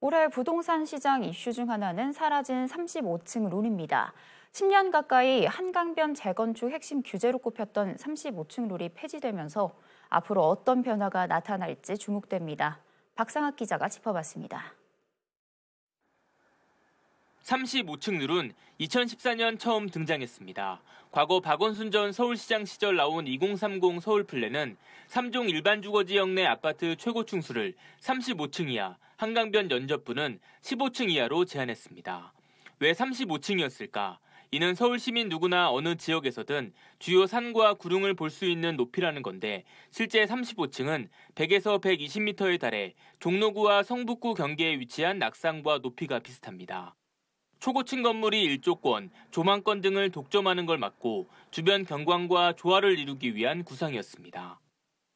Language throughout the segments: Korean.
올해 부동산 시장 이슈 중 하나는 사라진 35층 룰입니다. 10년 가까이 한강변 재건축 핵심 규제로 꼽혔던 35층 룰이 폐지되면서 앞으로 어떤 변화가 나타날지 주목됩니다. 박상학 기자가 짚어봤습니다. 35층 룰은 2014년 처음 등장했습니다. 과거 박원순 전 서울시장 시절 나온 2030 서울플랜은 3종 일반 주거지역 내 아파트 최고 층수를 35층 이야 한강변 연접부는 15층 이하로 제한했습니다. 왜 35층이었을까? 이는 서울 시민 누구나 어느 지역에서든 주요 산과 구릉을 볼 수 있는 높이라는 건데 실제 35층은 100에서 120m에 달해 종로구와 성북구 경계에 위치한 낙상과 높이가 비슷합니다. 초고층 건물이 일조권, 조망권 등을 독점하는 걸 막고 주변 경관과 조화를 이루기 위한 구상이었습니다.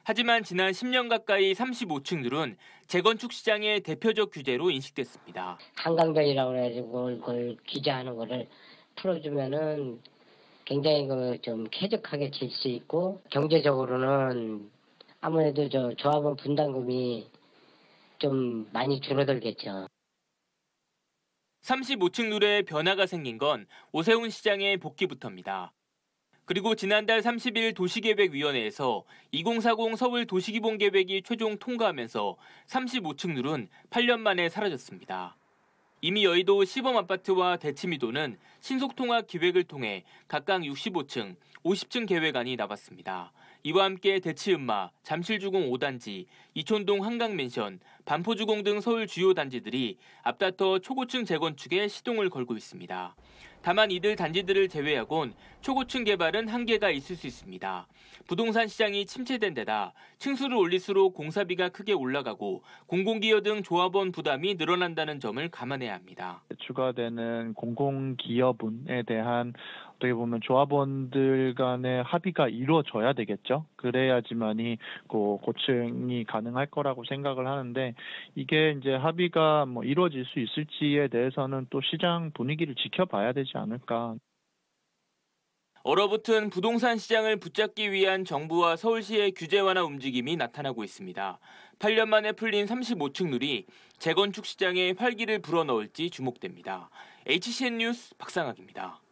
하지만 지난 10년 가까이 35층들은 재건축 시장의 대표적 규제로 인식됐습니다. 한강변이라고 해가지고 그걸 규제하는 거를 풀어주면은 굉장히 그 좀 쾌적하게 질 수 있고 경제적으로는 아무래도 저 조합원 분담금이 좀 많이 줄어들겠죠. 35층 룰레에 변화가 생긴 건 오세훈 시장의 복귀부터입니다. 그리고 지난달 30일 도시계획위원회에서 2040 서울 도시기본계획이 최종 통과하면서 35층 룰은 8년 만에 사라졌습니다. 이미 여의도 시범 아파트와 대치미도는 신속통합 기획을 통해 각각 65층, 50층 계획안이 나왔습니다. 이와 함께 대치음마, 잠실주공 5단지, 이촌동 한강맨션, 반포주공 등 서울 주요 단지들이 앞다퉈 초고층 재건축에 시동을 걸고 있습니다. 다만 이들 단지들을 제외하곤 초고층 개발은 한계가 있을 수 있습니다. 부동산 시장이 침체된 데다 층수를 올릴수록 공사비가 크게 올라가고 공공기업 등 조합원 부담이 늘어난다는 점을 감안해야 합니다. 추가되는 공공기업에 대한 어떻게 보면 조합원들 간의 합의가 이루어져야 되겠죠. 그래야지만이 그 고충이 가능할 거라고 생각을 하는데 이게 이제 합의가 뭐 이루어질 수 있을지에 대해서는 또 시장 분위기를 지켜봐야 되지 않을까. 얼어붙은 부동산 시장을 붙잡기 위한 정부와 서울시의 규제 완화 움직임이 나타나고 있습니다. 8년 만에 풀린 35층 룰이 재건축 시장에 활기를 불어넣을지 주목됩니다. HCN 뉴스 박상학입니다.